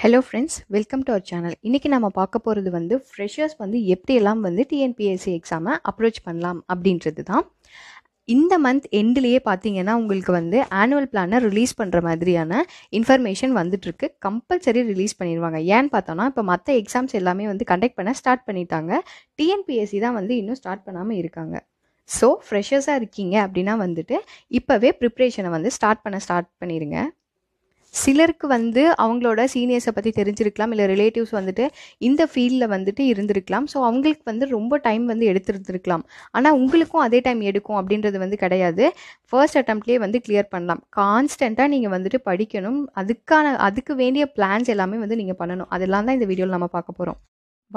hello friends welcome to our channel இன்றைக்கி நம்ம பார்க்க போகிறது வந்து ஃப்ரெஷர்ஸ் வந்து எப்படியெல்லாம் வந்து டிஎன்பிஎஸ்சி எக்ஸாமை அப்ரோச் பண்ணலாம் அப்படின்றது தான் இந்த மந்த் எண்ட்லேயே பார்த்தீங்கன்னா உங்களுக்கு வந்து ஆனுவல் பிளானை ரிலீஸ் பண்ணுற மாதிரியான இன்ஃபர்மேஷன் வந்துட்டுருக்கு கம்பல்சரி ரிலீஸ் பண்ணிடுவாங்க ஏன்னு பார்த்தோன்னா இப்போ மற்ற எக்ஸாம்ஸ் எல்லாமே வந்து கண்டக்ட் பண்ண ஸ்டார்ட் பண்ணிட்டாங்க டிஎன்பிஎஸ்சி தான் வந்து இன்னும் ஸ்டார்ட் பண்ணாமல் இருக்காங்க ஸோ ஃப்ரெஷர்ஸாக இருக்கீங்க அப்படின்னா வந்துட்டு இப்போவே ப்ரிப்ரேஷனை வந்து ஸ்டார்ட் பண்ண ஸ்டார்ட் பண்ணிடுங்க சிலருக்கு வந்து அவங்களோட சீனியர்ஸை பற்றி தெரிஞ்சிருக்கலாம் இல்லை ரிலேட்டிவ்ஸ் வந்துட்டு இந்த ஃபீல்டில் வந்துட்டு இருந்திருக்கலாம் ஸோ அவங்களுக்கு வந்து ரொம்ப டைம் வந்து எடுத்துருந்துருக்கலாம் ஆனால் உங்களுக்கும் அதே டைம் எடுக்கும் அப்படின்றது வந்து கிடையாது ஃபர்ஸ்ட் அட்டம்ப்ட்லேயே வந்து கிளியர் பண்ணலாம் கான்ஸ்டண்ட்டாக நீங்கள் வந்துட்டு படிக்கணும் அதுக்கான அதுக்கு வேண்டிய பிளான்ஸ் எல்லாமே வந்து நீங்கள் பண்ணணும் அதெல்லாம் தான் இந்த வீடியோவில் நம்ம பார்க்க போகிறோம்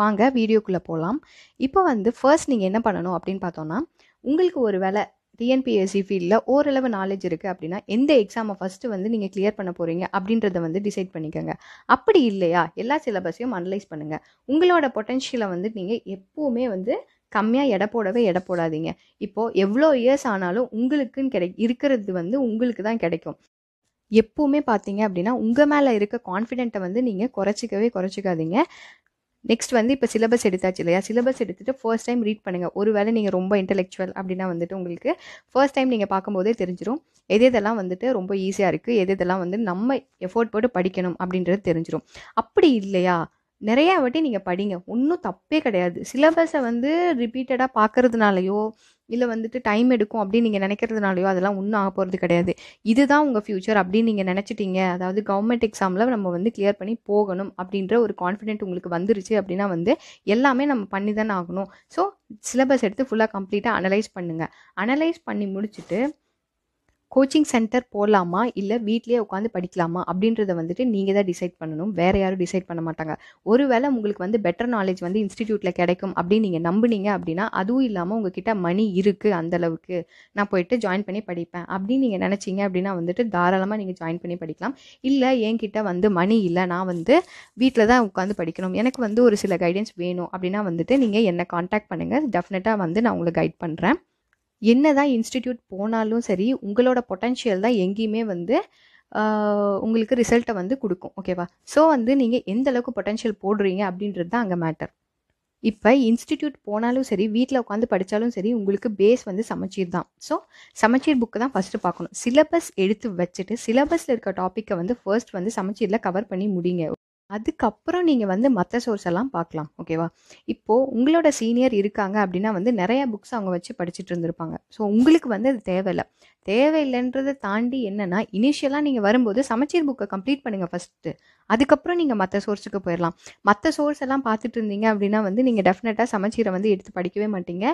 வாங்க வீடியோக்குள்ளே போகலாம் இப்போ வந்து ஃபர்ஸ்ட் நீங்கள் என்ன பண்ணணும் அப்படின்னு பார்த்தோன்னா உங்களுக்கு ஒரு வேலை டிஎன்பிஎஸ்சி ஃபீல்டில் ஓரளவு நாலேஜ் இருக்குது அப்படின்னா எந்த எக்ஸாமை ஃபஸ்ட்டு வந்து நீங்கள் கிளியர் பண்ண போகிறீங்க அப்படின்றத வந்து டிசைட் பண்ணிக்கோங்க அப்படி இல்லையா எல்லா சிலபஸையும் அனலைஸ் பண்ணுங்கள் உங்களோட பொட்டென்ஷியலை வந்து நீங்கள் எப்போவுமே வந்து கம்மியாக எடை போடவே எடை போடாதீங்க இப்போது எவ்வளோ இயர்ஸ் ஆனாலும் உங்களுக்குன்னு கிடை இருக்கிறது வந்து உங்களுக்கு தான் கிடைக்கும் எப்போவுமே பார்த்தீங்க அப்படின்னா உங்கள் மேலே இருக்க கான்ஃபிடென்ட்டை வந்து நீங்கள் குறைச்சிக்கவே குறைச்சிக்காதீங்க நெக்ஸ்ட் வந்து இப்போ சிலபஸ் எடுத்தாச்சு இல்லையா சிலபஸ் எடுத்துகிட்டு ஃபர்ஸ்ட் டைம் ரீட் பண்ணுங்கள் ஒரு வேளை நீங்கள் ரொம்ப இன்டெலெக்சுவல் அப்படின்னா வந்துட்டு உங்களுக்கு ஃபர்ஸ்ட் டைம் நீங்கள் பார்க்கும்போதே தெரிஞ்சிடும் எது எதெல்லாம் வந்துட்டு ரொம்ப ஈஸியாக இருக்குது எது எதெல்லாம் வந்து நம்ம எஃபோர்ட் போட்டு படிக்கணும் அப்படின்றது தெரிஞ்சிடும் அப்படி இல்லையா நிறையா வாட்டி நீங்கள் படிங்க ஒன்றும் தப்பே கிடையாது சிலபஸை வந்து ரிப்பீட்டடாக பார்க்குறதுனாலையோ இல்லை வந்துட்டு டைம் எடுக்கும் அப்படின்னு நீங்கள் நினைக்கிறதுனாலையோ அதெல்லாம் ஒன்றும் ஆக போகிறது கிடையாது இதுதான் உங்கள் ஃப்யூச்சர் அப்படின்னு நீங்கள் நினச்சிட்டீங்க அதாவது கவர்மெண்ட் எக்ஸாமில் நம்ம வந்து கிளியர் பண்ணி போகணும் அப்படின்ற ஒரு கான்ஃபிடென்ட் உங்களுக்கு வந்துருச்சு அப்படின்னா வந்து எல்லாமே நம்ம பண்ணி தானே ஆகணும் ஸோ சிலபஸ் எடுத்து ஃபுல்லாக கம்ப்ளீட்டாக அனலைஸ் பண்ணுங்கள் அனலைஸ் பண்ணி முடிச்சுட்டு கோச்சிங் சென்டர் போகலாமா இல்லை வீட்லேயே உட்காந்து படிக்கலாமா அப்படின்றத வந்துட்டு நீங்கள் தான் டிசைட் பண்ணணும் வேறு யாரும் டிசைட் பண்ண மாட்டாங்க ஒருவேளை உங்களுக்கு வந்து பெட்டர் நாலேஜ் வந்து இன்ஸ்டிடியூட்டில் கிடைக்கும் அப்படின்னு நீங்கள் நம்புனீங்க அப்படின்னா அதுவும் இல்லாமல் உங்ககிட்ட மணி இருக்குது அந்தளவுக்கு நான் போயிட்டு ஜாயின் பண்ணி படிப்பேன் அப்படின்னு நீங்கள் நினச்சிங்க அப்படின்னா வந்துட்டு தாராளமாக நீங்கள் ஜாயின் பண்ணி படிக்கலாம் இல்லை என்கிட்ட வந்து மணி இல்லை நான் வந்து வீட்டில் தான் உட்காந்து படிக்கணும் எனக்கு வந்து ஒரு சில கைடன்ஸ் வேணும் அப்படின்னா வந்துட்டு நீங்கள் என்னை காண்டாக்ட் பண்ணுங்கள் டெஃபினட்டாக வந்து நான் உங்களை கைட் பண்ணுறேன் என்ன தான் இன்ஸ்டிடியூட் போனாலும் சரி உங்களோட பொட்டன்ஷியல் தான் எங்கேயுமே வந்து உங்களுக்கு ரிசல்ட்டை வந்து கொடுக்கும் ஓகேவா ஸோ வந்து நீங்கள் எந்த அளவுக்கு பொட்டன்ஷியல் போடுறீங்க அப்படின்றது தான் அங்கே மேட்டர் இப்போ இன்ஸ்டிடியூட் போனாலும் சரி வீட்டில் உட்காந்து படித்தாலும் சரி உங்களுக்கு பேஸ் வந்து சமச்சீர் தான் ஸோ சமச்சீர் புக்கு தான் ஃபஸ்ட்டு பார்க்கணும் சிலபஸ் எடுத்து வச்சுட்டு சிலபஸில் இருக்க டாப்பிக்கை வந்து ஃபர்ஸ்ட் வந்து சமச்சீரில் கவர் பண்ணி முடிங்க அதுக்கப்புறம் நீங்கள் வந்து மற்ற சோர்ஸ் எல்லாம் பார்க்கலாம் ஓகேவா இப்போது உங்களோட சீனியர் இருக்காங்க அப்படின்னா வந்து நிறையா புக்ஸ் அவங்க வச்சு படிச்சுட்டு இருந்திருப்பாங்க ஸோ உங்களுக்கு வந்து அது தேவையில்லை தேவையில்லைன்றதை தாண்டி என்னென்னா இனிஷியலாக நீங்கள் வரும்போது சமச்சீர் புக்கை கம்ப்ளீட் பண்ணுங்கள் ஃபஸ்ட்டு அதுக்கப்புறம் நீங்கள் மற்ற சோர்ஸுக்கு போயிடலாம் மற்ற சோர்ஸ் எல்லாம் பார்த்துட்டு இருந்தீங்க அப்படின்னா வந்து நீங்கள் டெஃபினட்டாக சமச்சீரை வந்து எடுத்து படிக்கவே மாட்டீங்க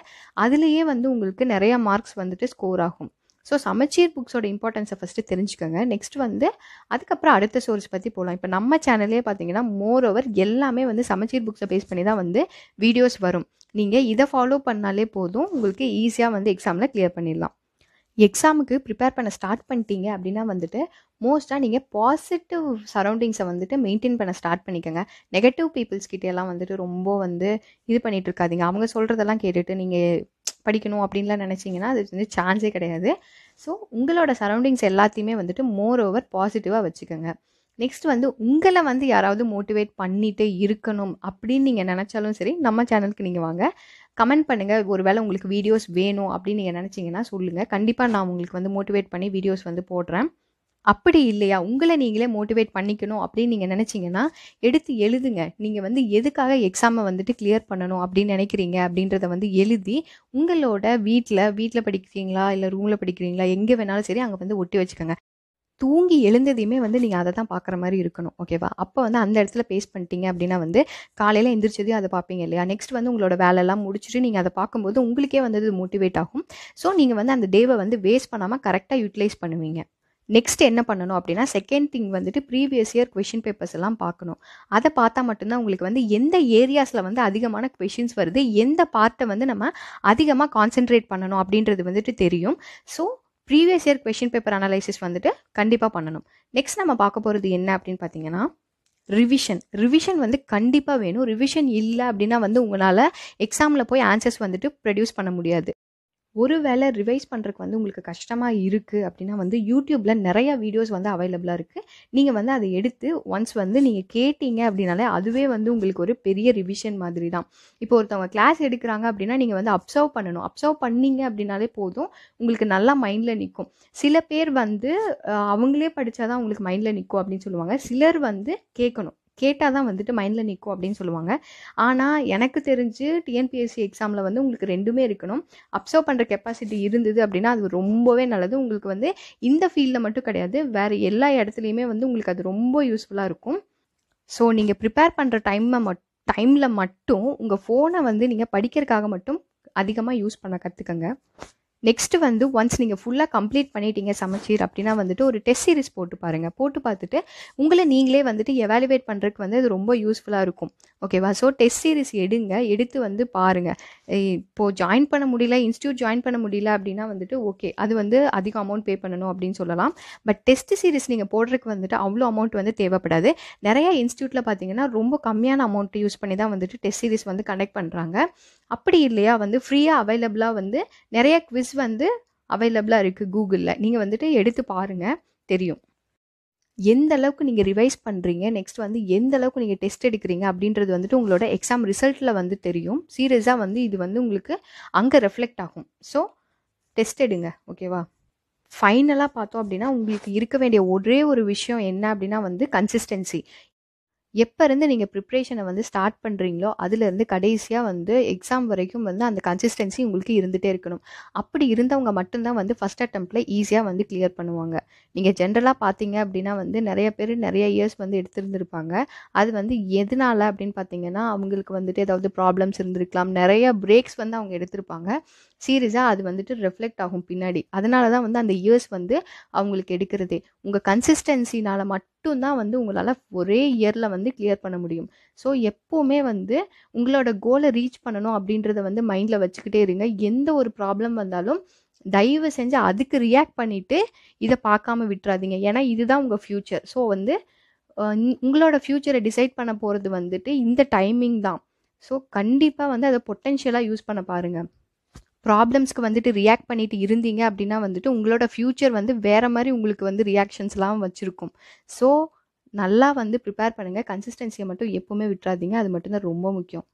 அதுலேயே வந்து உங்களுக்கு நிறையா மார்க்ஸ் வந்துட்டு ஸ்கோர் ஆகும் ஸோ சமச்சீர் புக்ஸோட இம்பார்ட்டன்ஸை ஃபஸ்ட்டு தெரிஞ்சுக்கோங்க நெக்ஸ்ட் வந்து அதுக்கப்புறம் அடுத்த சோர்ஸ் பற்றி போகலாம் இப்போ நம்ம சேனல்லே பார்த்தீங்கன்னா மோர் ஓவர் எல்லாமே வந்து சமச்சீர் புக்ஸை பேஸ் பண்ணி தான் வந்து வீடியோஸ் வரும் நீங்கள் இதை ஃபாலோ பண்ணாலே போதும் உங்களுக்கு ஈஸியாக வந்து எக்ஸாமில் கிளியர் பண்ணிடலாம் எக்ஸாமுக்கு ப்ரிப்பேர் பண்ண ஸ்டார்ட் பண்ணிட்டீங்க அப்படின்னா வந்துட்டு மோஸ்ட்டாக நீங்கள் பாசிட்டிவ் சரௌண்டிங்ஸை வந்துட்டு மெயின்டைன் பண்ண ஸ்டார்ட் பண்ணிக்கோங்க நெகட்டிவ் பீப்புள்ஸ் கிட்டே எல்லாம் வந்துட்டு ரொம்ப வந்து இது பண்ணிகிட்டு இருக்காதிங்க அவங்க சொல்கிறதெல்லாம் கேட்டுட்டு நீங்கள் படிக்கணும் அப்படின்லாம் நினச்சிங்கன்னா அது வந்து சான்ஸே கிடையாது ஸோ உங்களோட சரௌண்டிங்ஸ் எல்லாத்தையுமே வந்துட்டு மோர் ஓவர் பாசிட்டிவாக வச்சுக்கோங்க நெக்ஸ்ட் வந்து உங்களை வந்து யாராவது மோட்டிவேட் பண்ணிகிட்டே இருக்கணும் அப்படின்னு நீங்கள் நினச்சாலும் சரி நம்ம சேனலுக்கு நீங்கள் வாங்க கமெண்ட் பண்ணுங்கள் ஒருவேளை உங்களுக்கு வீடியோஸ் வேணும் அப்படின்னு நீங்கள் நினச்சிங்கன்னா சொல்லுங்கள் கண்டிப்பாக நான் உங்களுக்கு வந்து மோட்டிவேட் பண்ணி வீடியோஸ் வந்து போடுறேன் அப்படி இல்லையா உங்களை நீங்களே மோட்டிவேட் பண்ணிக்கணும் அப்படின்னு நீங்கள் நினச்சிங்கன்னா எடுத்து எழுதுங்க நீங்கள் வந்து எதுக்காக எக்ஸாமை வந்துட்டு கிளியர் பண்ணணும் அப்படின்னு நினைக்கிறீங்க அப்படின்றத வந்து எழுதி உங்களோட வீட்டில் வீட்டில் படிக்கிறீங்களா இல்லை ரூமில் படிக்கிறீங்களா எங்கே வேணாலும் சரி அங்கே வந்து ஒட்டி வச்சுக்கோங்க தூங்கி எழுந்ததையுமே வந்து நீங்கள் அதை தான் பார்க்குற மாதிரி இருக்கணும் ஓகேவா அப்போ வந்து அந்த இடத்துல பேஸ் பண்ணிட்டீங்க அப்படின்னா வந்து காலையில் எந்திரிச்சதையும் அதை பார்ப்பீங்க இல்லையா நெக்ஸ்ட் வந்து உங்களோட வேலையெல்லாம் முடிச்சுட்டு நீங்கள் அதை பார்க்கும்போது உங்களுக்கே வந்து மோட்டிவேட் ஆகும் ஸோ நீங்கள் வந்து அந்த டேவை வந்து வேஸ்ட் பண்ணாமல் கரெக்டாக யூட்டிலைஸ் பண்ணுவீங்க நெக்ஸ்ட் என்ன பண்ணணும் அப்படின்னா செகண்ட் திங் வந்துட்டு ப்ரீவியஸ் இயர் கொஷின் பேப்பர்ஸ் எல்லாம் பார்க்கணும் அதை பார்த்தா மட்டும்தான் உங்களுக்கு வந்து எந்த ஏரியாஸில் வந்து அதிகமான கொஷின்ஸ் வருது எந்த பார்ட்டை வந்து நம்ம அதிகமாக கான்சென்ட்ரேட் பண்ணணும் அப்படின்றது வந்துட்டு தெரியும் so previous year question paper analysis வந்துட்டு கண்டிப்பாக பண்ணணும் நெக்ஸ்ட் நம்ம பார்க்க போகிறது என்ன அப்படின்னு பார்த்தீங்கன்னா ரிவிஷன் ரிவிஷன் வந்து கண்டிப்பாக வேணும் ரிவிஷன் இல்லை அப்படின்னா வந்து உங்களால் எக்ஸாமில் போய் ஆன்சர்ஸ் வந்துட்டு ப்ரொடியூஸ் பண்ண முடியாது ஒருவேளை ரிவைஸ் பண்ணுறதுக்கு வந்து உங்களுக்கு கஷ்டமாக இருக்குது அப்படின்னா வந்து யூடியூப்பில் நிறையா வீடியோஸ் வந்து அவைலபிளாக இருக்குது நீங்கள் வந்து அதை எடுத்து ஒன்ஸ் வந்து நீங்கள் கேட்டீங்க அப்படின்னாலே அதுவே வந்து உங்களுக்கு ஒரு பெரிய ரிவிஷன் மாதிரி தான் இப்போ ஒருத்தவங்க கிளாஸ் எடுக்கிறாங்க அப்படின்னா நீங்கள் வந்து அப்சர்வ் பண்ணணும் அப்சர்வ் பண்ணீங்க அப்படின்னாலே போதும் உங்களுக்கு நல்லா மைண்டில் நிற்கும் சில பேர் வந்து அவங்களே படித்தாதான் உங்களுக்கு மைண்டில் நிற்கும் அப்படின்னு சொல்லுவாங்க சிலர் வந்து கேட்கணும் கேட்டால் தான் வந்துட்டு மைண்டில் நிற்கும் அப்படின்னு சொல்லுவாங்க ஆனால் எனக்கு தெரிஞ்சு டிஎன்பிஎஸ்சி எக்ஸாமில் வந்து உங்களுக்கு ரெண்டுமே இருக்கணும் அப்சர்வ் பண்ணுற கெப்பாசிட்டி இருந்தது அப்படின்னா அது ரொம்பவே நல்லது உங்களுக்கு வந்து இந்த ஃபீல்டில் மட்டும் கிடையாது வேறு எல்லா இடத்துலையுமே வந்து உங்களுக்கு அது ரொம்ப யூஸ்ஃபுல்லாக இருக்கும் ஸோ நீங்கள் ப்ரிப்பேர் பண்ணுற டைமை மட் டைமில் மட்டும் உங்கள் ஃபோனை வந்து நீங்கள் படிக்கிறதுக்காக மட்டும் அதிகமாக யூஸ் பண்ண கற்றுக்கங்க நெக்ஸ்ட்டு வந்து ஒன்ஸ் நீங்கள் ஃபுல்லாக கம்ப்ளீட் பண்ணிட்டீங்க சமைச்சீர் அப்படின்னா வந்துட்டு ஒரு டெஸ்ட் சீரிஸ் போட்டு பாருங்கள் போட்டு பார்த்துட்டு உங்களை நீங்களே வந்துட்டு எவாலுவேட் பண்ணுறதுக்கு வந்து அது ரொம்ப யூஸ்ஃபுல்லாக இருக்கும் ஓகேவா ஸோ டெஸ்ட் சீரிஸ் எடுங்க எடுத்து வந்து பாருங்கள் இப்போது ஜாயின் பண்ண முடியல இன்ஸ்டியூட் ஜாயின் பண்ண முடியல அப்படின்னா வந்துட்டு ஓகே அது வந்து அதிக அமௌண்ட் பே பண்ணணும் அப்படின்னு சொல்லலாம் பட் டெஸ்ட் சீரிஸ் நீங்கள் போடுறதுக்கு வந்துட்டு அவ்வளோ அமௌண்ட் வந்து தேவைப்படாது நிறையா இன்ஸ்டியூட்டில் பார்த்தீங்கன்னா ரொம்ப கம்மியான அமௌண்ட் யூஸ் பண்ணி தான் வந்துட்டு டெஸ்ட் சீரிஸ் வந்து கண்டக்ட் பண்ணுறாங்க அப்படி இல்லையா வந்து ஃப்ரீயாக அவைலபிளாக வந்து நிறைய குவிஸ் வந்து அவைலபிளாக இருக்குது கூகுளில் நீங்கள் வந்துட்டு எடுத்து பாருங்கள் தெரியும் எந்த அளவுக்கு நீங்கள் ரிவைஸ் பண்ணுறீங்க நெக்ஸ்ட் வந்து எந்த அளவுக்கு நீங்கள் டெஸ்ட் எடுக்கிறீங்க அப்படின்றது வந்துட்டு உங்களோட எக்ஸாம் ரிசல்ட்டில் வந்து தெரியும் சீரியஸாக வந்து இது வந்து உங்களுக்கு அங்கே ரெஃப்ளெக்ட் ஆகும் ஸோ டெஸ்ட் எடுங்க ஓகேவா ஃபைனலாக பார்த்தோம் அப்படின்னா உங்களுக்கு இருக்க வேண்டிய ஒரே ஒரு விஷயம் என்ன அப்படின்னா வந்து கன்சிஸ்டன்சி எப்போ இருந்து நீங்கள் ப்ரிப்ரேஷனை வந்து ஸ்டார்ட் பண்ணுறீங்களோ அதுலேருந்து கடைசியாக வந்து எக்ஸாம் வரைக்கும் வந்து அந்த கன்சிஸ்டன்சி உங்களுக்கு இருந்துகிட்டே இருக்கணும் அப்படி இருந்தவங்க மட்டும்தான் வந்து ஃபஸ்ட் அட்டம்ப்டில் ஈஸியாக வந்து கிளியர் பண்ணுவாங்க நீங்கள் ஜென்ரலாக பார்த்தீங்க அப்படின்னா வந்து நிறைய பேர் நிறைய இயர்ஸ் வந்து எடுத்திருந்துருப்பாங்க அது வந்து எதனால் அப்படின்னு பார்த்தீங்கன்னா அவங்களுக்கு வந்துட்டு ஏதாவது ப்ராப்ளம்ஸ் இருந்திருக்கலாம் நிறைய பிரேக்ஸ் வந்து அவங்க எடுத்திருப்பாங்க சீரியஸாக அது வந்துட்டு ரிஃப்ளெக்ட் ஆகும் பின்னாடி அதனால தான் வந்து அந்த இயர்ஸ் வந்து அவங்களுக்கு எடுக்கிறதே உங்கள் கன்சிஸ்டன்சினால் மட்டும்தான் வந்து உங்களால் ஒரே இயரில் வந்து கிளியர் பண்ண முடியும் ஸோ எப்போவுமே வந்து உங்களோட கோலை ரீச் பண்ணணும் அப்படின்றத வந்து மைண்டில் வச்சுக்கிட்டே இருங்க எந்த ஒரு ப்ராப்ளம் வந்தாலும் தயவு செஞ்சு அதுக்கு ரியாக்ட் பண்ணிவிட்டு இதை பார்க்காம விட்டுறாதீங்க ஏன்னா இதுதான் உங்கள் ஃப்யூச்சர் ஸோ வந்து உங்களோட ஃப்யூச்சரை டிசைட் பண்ண போகிறது வந்துட்டு இந்த டைமிங் தான் ஸோ கண்டிப்பாக வந்து அதை பொட்டென்ஷியலாக யூஸ் பண்ண பாருங்கள் ப்ராப்ளம்ஸ்க்கு வந்துட்டு ரியாக்ட் பண்ணிட்டு இருந்தீங்க அப்படின்னா வந்துட்டு உங்களோட ஃப்யூச்சர் வந்து வேறு மாதிரி உங்களுக்கு வந்து ரியாக்ஷன்ஸ்லாம் வச்சுருக்கும் ஸோ நல்லா வந்து ப்ரிப்பேர் பண்ணுங்கள் கன்சிஸ்டன்சியை மட்டும் எப்போவுமே விட்டுறாதீங்க அது மட்டும்தான் ரொம்ப முக்கியம்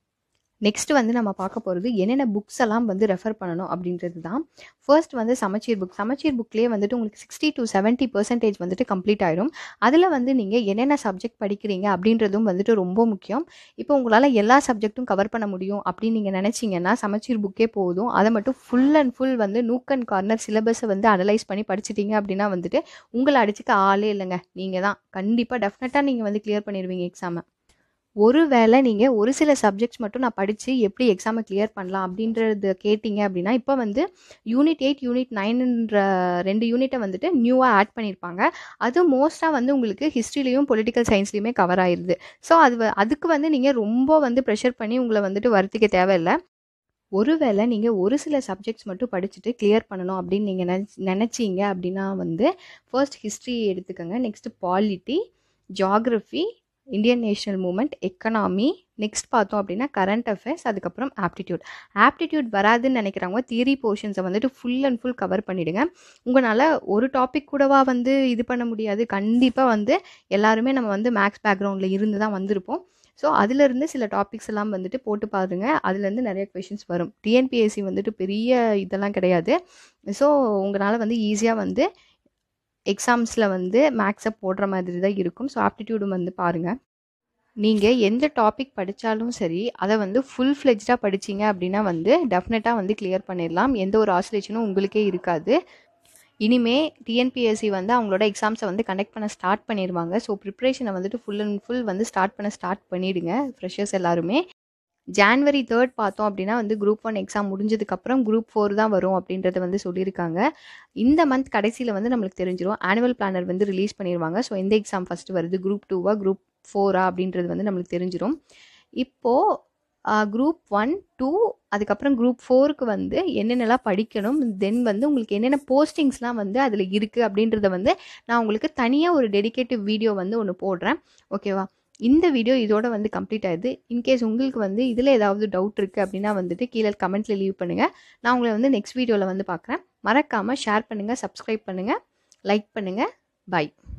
நெக்ஸ்ட் வந்து நம்ம பார்க்க போகிறது என்னென்ன புக்ஸ் எல்லாம் வந்து ரெஃபர் பண்ணணும் அப்படின்றது தான் ஃபர்ஸ்ட் வந்து சமச்சீர் புக் சமச்சீர் புக்லேயே வந்துட்டு உங்களுக்கு சிக்ஸ்டி டு செவன்ட்டி பர்சன்டேஜ் வந்துட்டு கம்ப்ளீட் ஆயிடும் அதில் வந்து நீங்கள் என்னென்ன சப்ஜெக்ட் படிக்கிறீங்க அப்படின்றதும் வந்துட்டு ரொம்ப முக்கியம் இப்போ உங்களால் எல்லா சப்ஜெக்ட்டும் கவர் பண்ண முடியும் அப்படின்னு நீங்கள் நினச்சிங்கன்னா சமச்சீர் புக்கே போதும் அதை மட்டும் ஃபுல் அண்ட் ஃபுல் வந்து நூக் அண்ட் கார்னர் சிலபஸை வந்து அனலைஸ் பண்ணி படிச்சிட்டிங்க அப்படின்னா வந்துட்டு உங்களை அடிச்சுக்க ஆளே இல்லைங்க நீங்கள் தான் கண்டிப்பாக டெஃபினட்டாக நீங்கள் வந்து கிளியர் பண்ணிடுவீங்க எக்ஸாமை ஒருவேளை நீங்கள் ஒரு சில சப்ஜெக்ட்ஸ் மட்டும் நான் படித்து எப்படி எக்ஸாமை கிளியர் பண்ணலாம் அப்படின்றது கேட்டிங்க அப்படின்னா இப்போ வந்து யூனிட் எயிட் யூனிட் நைன்ன்ற ரெண்டு யூனிட்டை வந்துட்டு நியூவாக ஆட் பண்ணியிருப்பாங்க அது மோஸ்ட்டாக வந்து உங்களுக்கு ஹிஸ்ட்ரிலையும் பொலிட்டிக்கல் சயின்ஸ்லேயுமே கவர் ஆயிடுது ஸோ அது அதுக்கு வந்து நீங்கள் ரொம்ப வந்து ப்ரெஷர் பண்ணி உங்களை வந்துட்டு வருத்திக்க தேவையில்லை ஒருவேளை நீங்கள் ஒரு சில சப்ஜெக்ட்ஸ் மட்டும் படிச்சுட்டு கிளியர் பண்ணணும் அப்படின்னு நீங்கள் நினச்சி நினச்சிங்க அப்படின்னா வந்து ஃபர்ஸ்ட் ஹிஸ்ட்ரி எடுத்துக்கோங்க next polity geography Indian national movement economy next பார்த்தோம் அப்படின்னா கரண்ட் அஃபேர்ஸ் அதுக்கப்புறம் ஆப்டிடியூட் ஆப்டிடியூட் வராதுன்னு நினைக்கிறவங்க தியரி போர்ஷன்ஸை வந்துட்டு ஃபுல் அண்ட் ஃபுல் கவர் பண்ணிவிடுங்க உங்களால் ஒரு டாபிக் கூடவா வந்து இது பண்ண முடியாது கண்டிப்பாக வந்து எல்லாருமே நம்ம வந்து மேக்ஸ் பேக்ரவுண்டில் இருந்து தான் வந்திருப்போம் ஸோ அதுலேருந்து சில டாபிக்ஸ் எல்லாம் வந்துட்டு போட்டு பாருங்க அதுலேருந்து நிறைய கொஷின்ஸ் வரும் டிஎன்பிஎஸ்சி வந்துட்டு பெரிய இதெல்லாம் கிடையாது ஸோ உங்களால் வந்து ஈஸியாக வந்து எக்ஸாம்ஸில் வந்து மேக்ஸை போடுற மாதிரி தான் இருக்கும் ஸோ ஆப்டிடியூடும் வந்து பாருங்கள் நீங்கள் எந்த டாபிக் படித்தாலும் சரி அதை வந்து ஃபுல் ஃப்ளெஜ்டாக படிச்சிங்க அப்படின்னா வந்து டெஃபினட்டாக வந்து கிளியர் பண்ணிடலாம் எந்த ஒரு ஆசிலேஷனும் உங்களுக்கே இருக்காது இனிமே டிஎன்பிஎஸ்சி வந்து அவங்களோட எக்ஸாம்ஸை வந்து கண்டக்ட் பண்ண ஸ்டார்ட் பண்ணிடுவாங்க ஸோ ப்ரிப்ரேஷனை வந்துட்டு ஃபுல் அண்ட் ஃபுல் வந்து ஸ்டார்ட் பண்ண ஸ்டார்ட் பண்ணிவிடுங்க ஃப்ரெஷர்ஸ் எல்லாருமே ஜான்வரி தேர்ட் பார்த்தோம் அப்படின்னா வந்து குரூப் ஒன் எக்ஸாம் முடிஞ்சதுக்கப்புறம் குரூப் ஃபோர் தான் வரும் அப்படின்றத வந்து சொல்லியிருக்காங்க இந்த மந்த் கடைசியில் வந்து நம்மளுக்கு தெரிஞ்சிடும் ஆனுவல் பிளானர் வந்து ரிலீஸ் பண்ணிடுவாங்க ஸோ எந்த எக்ஸாம் ஃபஸ்ட்டு வருது குரூப் டூவா குரூப் ஃபோரா அப்படின்றது வந்து நம்மளுக்கு தெரிஞ்சிடும் இப்போது குரூப் ஒன் டூ அதுக்கப்புறம் குரூப் ஃபோருக்கு வந்து என்னென்னலாம் படிக்கணும் தென் வந்து உங்களுக்கு என்னென்ன போஸ்டிங்ஸ்லாம் வந்து அதில் இருக்குது அப்படின்றத வந்து நான் உங்களுக்கு தனியாக ஒரு டெடிக்கேட்டிவ் வீடியோ வந்து ஒன்று போடுறேன் ஓகேவா இந்த வீடியோ இதோட வந்து கம்ப்ளீட் ஆகுது இன்கேஸ் உங்களுக்கு வந்து இதில் ஏதாவது டவுட் இருக்குது அப்படின்னா வந்துட்டு கீழே கமெண்ட்டில் லீவ் பண்ணுங்கள் நான் உங்களை வந்து நெக்ஸ்ட் வீடியோவில் வந்து பார்க்குறேன் மறக்காமல் ஷேர் பண்ணுங்கள் சப்ஸ்கிரைப் பண்ணுங்கள் லைக் பண்ணுங்கள் பாய்